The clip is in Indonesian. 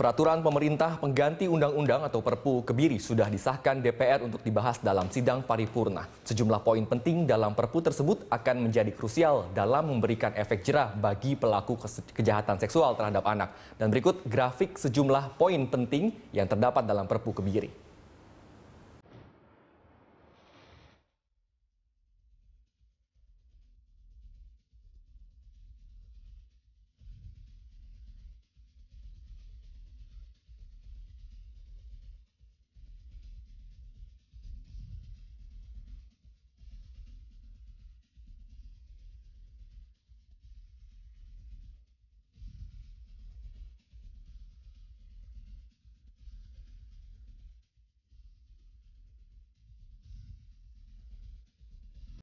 Peraturan pemerintah pengganti undang-undang atau Perpu Kebiri sudah disahkan DPR untuk dibahas dalam sidang paripurna. Sejumlah poin penting dalam Perpu tersebut akan menjadi krusial dalam memberikan efek jerah bagi pelaku kejahatan seksual terhadap anak. Dan berikut grafik sejumlah poin penting yang terdapat dalam Perpu Kebiri.